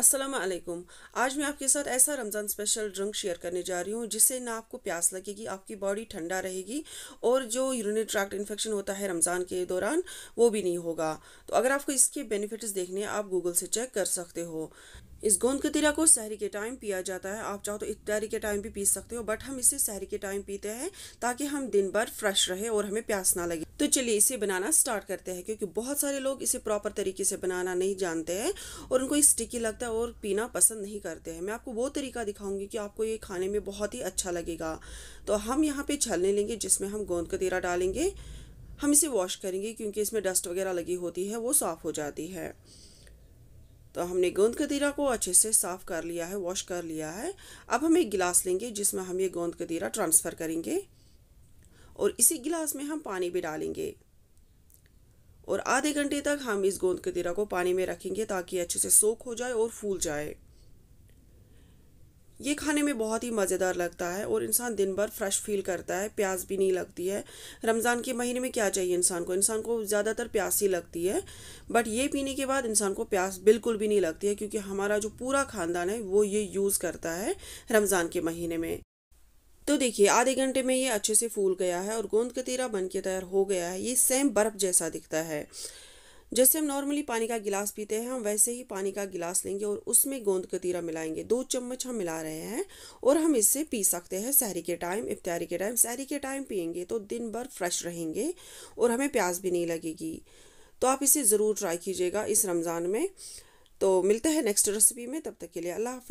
अस्सलाम वालेकुम आज मैं आपके साथ ऐसा रमज़ान स्पेशल ड्रिंक शेयर करने जा रही हूँ जिससे ना आपको प्यास लगेगी आपकी बॉडी ठंडा रहेगी और जो यूरिनरी ट्रैक्ट इन्फेक्शन होता है रमज़ान के दौरान वो भी नहीं होगा तो अगर आपको इसके बेनिफिट्स देखने आप गूगल से चेक कर सकते हो इस गोंद कतीरा को शहरी के टाइम पिया जाता है आप चाहो तो इफ्तारी के टाइम भी पी सकते हो बट हम इसे शहरी के टाइम पीते हैं ताकि हम दिन भर फ्रेश रहे और हमें प्यास ना लगे तो चलिए इसे बनाना स्टार्ट करते हैं क्योंकि बहुत सारे लोग इसे प्रॉपर तरीके से बनाना नहीं जानते हैं और उनको ये स्टिकी लगता है और पीना पसंद नहीं करते हैं मैं आपको वो तरीका दिखाऊंगी कि आपको ये खाने में बहुत ही अच्छा लगेगा तो हम यहाँ पे छलने लेंगे जिसमें हम गोंद कतीरा डालेंगे हम इसे वॉश करेंगे क्योंकि इसमें डस्ट वगैरह लगी होती है वो साफ़ हो जाती है तो हमने गोंद कदीरा को अच्छे से साफ़ कर लिया है वॉश कर लिया है अब हम एक गिलास लेंगे जिसमें हम ये गोंद कदीरा ट्रांसफ़र करेंगे और इसी गिलास में हम पानी भी डालेंगे और आधे घंटे तक हम इस गोंद कदीरा को पानी में रखेंगे ताकि अच्छे से सोख हो जाए और फूल जाए ये खाने में बहुत ही मज़ेदार लगता है और इंसान दिन भर फ्रेश फील करता है प्यास भी नहीं लगती है रमज़ान के महीने में क्या चाहिए इंसान को इंसान को ज़्यादातर प्यास ही लगती है बट ये पीने के बाद इंसान को प्यास बिल्कुल भी नहीं लगती है क्योंकि हमारा जो पूरा ख़ानदान है वो ये यूज़ करता है रमज़ान के महीने में तो देखिए आधे घंटे में ये अच्छे से फूल गया है और गोंद कतीरा बन के तैयार हो गया है ये सेम बर्फ़ जैसा दिखता है जैसे हम नॉर्मली पानी का गिलास पीते हैं हम वैसे ही पानी का गिलास लेंगे और उसमें गोंद कतीरा मिलाएंगे दो चम्मच हम मिला रहे हैं और हम इससे पी सकते हैं सहरी के टाइम इफ्तारी के टाइम सहरी के टाइम पियेंगे तो दिन भर फ्रेश रहेंगे और हमें प्यास भी नहीं लगेगी तो आप इसे ज़रूर ट्राई कीजिएगा इस रमज़ान में तो मिलते हैं नेक्स्ट रेसिपी में तब तक के लिए अल्लाह हाफि